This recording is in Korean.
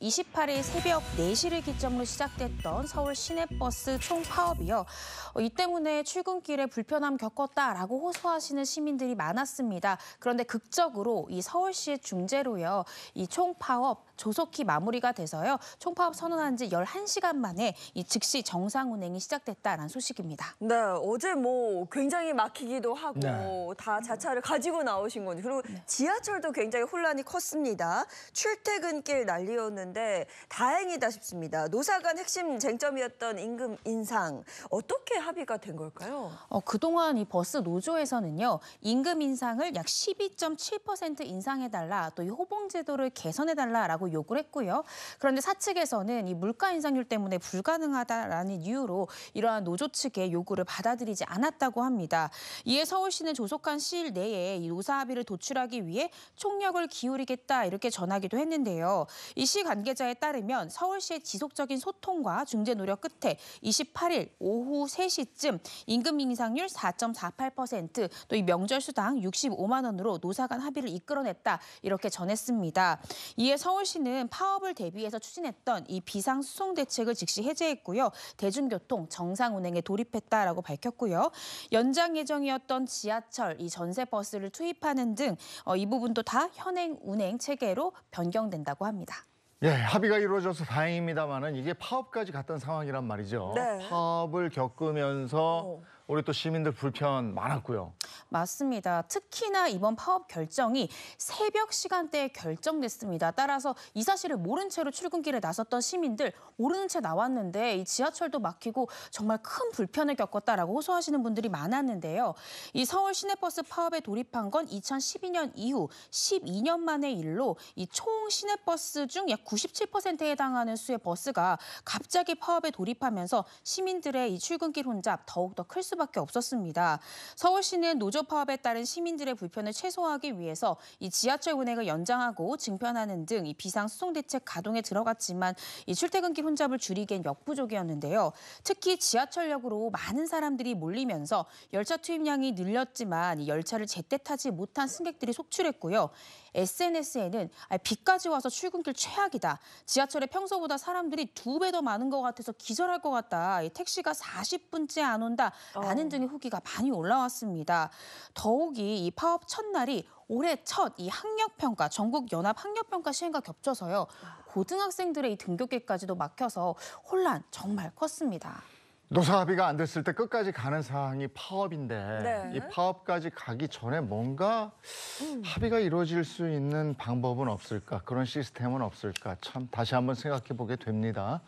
28일 새벽 4시를 기점으로 시작됐던 서울 시내버스 총파업이요. 어, 이 때문에 출근길에 불편함 겪었다라고 호소하시는 시민들이 많았습니다. 그런데 극적으로 이 서울시의 중재로요. 이 총파업 조속히 마무리가 돼서요. 총파업 선언한 지 11시간 만에 이 즉시 정상 운행이 시작됐다라는 소식입니다. 네, 어제 뭐 굉장히 막히기도 하고 네. 다 자차를 가지고 나오신 건지 그리고 네. 지하철도 굉장히 혼란이 컸습니다. 출퇴근길 난리였는데 있었는데 다행이다 싶습니다. 노사 간 핵심 쟁점이었던 임금 인상 어떻게 합의가 된 걸까요? 어, 그동안 이 버스 노조에서는요. 임금 인상을 약 12.7% 인상해달라 또 이 호봉 제도를 개선해달라라고 요구를 했고요. 그런데 사측에서는 이 물가 인상률 때문에 불가능하다라는 이유로 이러한 노조 측의 요구를 받아들이지 않았다고 합니다. 이에 서울시는 조속한 시일 내에 이 노사 합의를 도출하기 위해 총력을 기울이겠다 이렇게 전하기도 했는데요. 이시 간 관계자에 따르면 서울시의 지속적인 소통과 중재 노력 끝에 28일 오후 3시쯤 임금 인상률 4.48%또 이 명절 수당 65만 원으로 노사간 합의를 이끌어냈다 이렇게 전했습니다. 이에 서울시는 파업을 대비해서 추진했던 이 비상 수송 대책을 즉시 해제했고요. 대중교통 정상 운행에 돌입했다라고 밝혔고요. 연장 예정이었던 지하철 이 전세 버스를 투입하는 등이 어, 부분도 다 현행 운행 체계로 변경된다고 합니다. 예, 합의가 이루어져서 다행입니다만은 이게 파업까지 갔던 상황이란 말이죠. 네. 파업을 겪으면서 어. 우리 또 시민들 불편 많았고요. 맞습니다. 특히나 이번 파업 결정이 새벽 시간대에 결정됐습니다. 따라서 이 사실을 모른 채로 출근길에 나섰던 시민들 모르는 채 나왔는데 이 지하철도 막히고 정말 큰 불편을 겪었다라고 호소하시는 분들이 많았는데요. 이 서울 시내버스 파업에 돌입한 건 2012년 이후 12년 만의 일로 이 총 시내버스 중 약 97%에 해당하는 수의 버스가 갑자기 파업에 돌입하면서 시민들의 이 출근길 혼잡 더욱더 클 수밖에 수밖에 없었습니다. 서울시는 노조 파업에 따른 시민들의 불편을 최소화하기 위해서 이 지하철 운행을 연장하고 증편하는 등 이 비상 수송 대책 가동에 들어갔지만 이 출퇴근길 혼잡을 줄이기엔 역부족이었는데요. 특히 지하철역으로 많은 사람들이 몰리면서 열차 투입량이 늘렸지만 열차를 제때 타지 못한 승객들이 속출했고요. SNS에는 비까지 와서 출근길 최악이다. 지하철에 평소보다 사람들이 두 배 더 많은 것 같아서 기절할 것 같다. 택시가 40분째 안 온다. 라는 어. 등의 후기가 많이 올라왔습니다. 더욱이 이 파업 첫날이 올해 첫 이 학력평가, 전국 연합 학력평가 시행과 겹쳐서요. 고등학생들의 이 등교길까지도 막혀서 혼란 정말 컸습니다. 노사 합의가 안 됐을 때 끝까지 가는 사항이 파업인데 네. 이 파업까지 가기 전에 뭔가 음. 합의가 이루어질 수 있는 방법은 없을까 그런 시스템은 없을까 참 다시 한번 생각해 보게 됩니다.